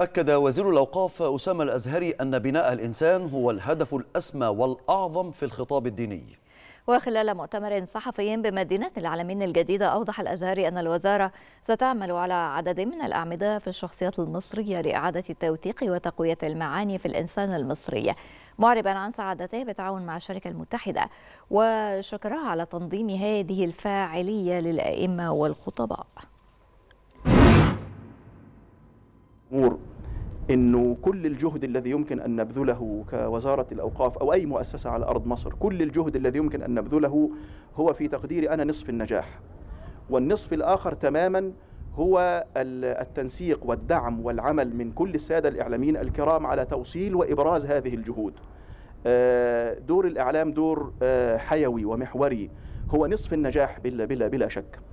أكد وزير الأوقاف أسامة الأزهري أن بناء الإنسان هو الهدف الأسمى والأعظم في الخطاب الديني وخلال مؤتمر صحفي بمدينة العالمين الجديدة أوضح الأزهري أن الوزارة ستعمل على عدد من الأعمدة في الشخصيات المصرية لإعادة التوثيق وتقوية المعاني في الإنسان المصري معربا عن سعادته بتعاون مع الشركة المتحدة وشكرها على تنظيم هذه الفاعلية للأئمة والخطباء انه كل الجهد الذي يمكن ان نبذله كوزاره الاوقاف او اي مؤسسه على ارض مصر كل الجهد الذي يمكن ان نبذله هو في تقديري انا نصف النجاح والنصف الاخر تماما هو التنسيق والدعم والعمل من كل الساده الاعلاميين الكرام على توصيل وابراز هذه الجهود آه، دور الاعلام دور آه، حيوي ومحوري هو نصف النجاح بلا بلا, بلا شك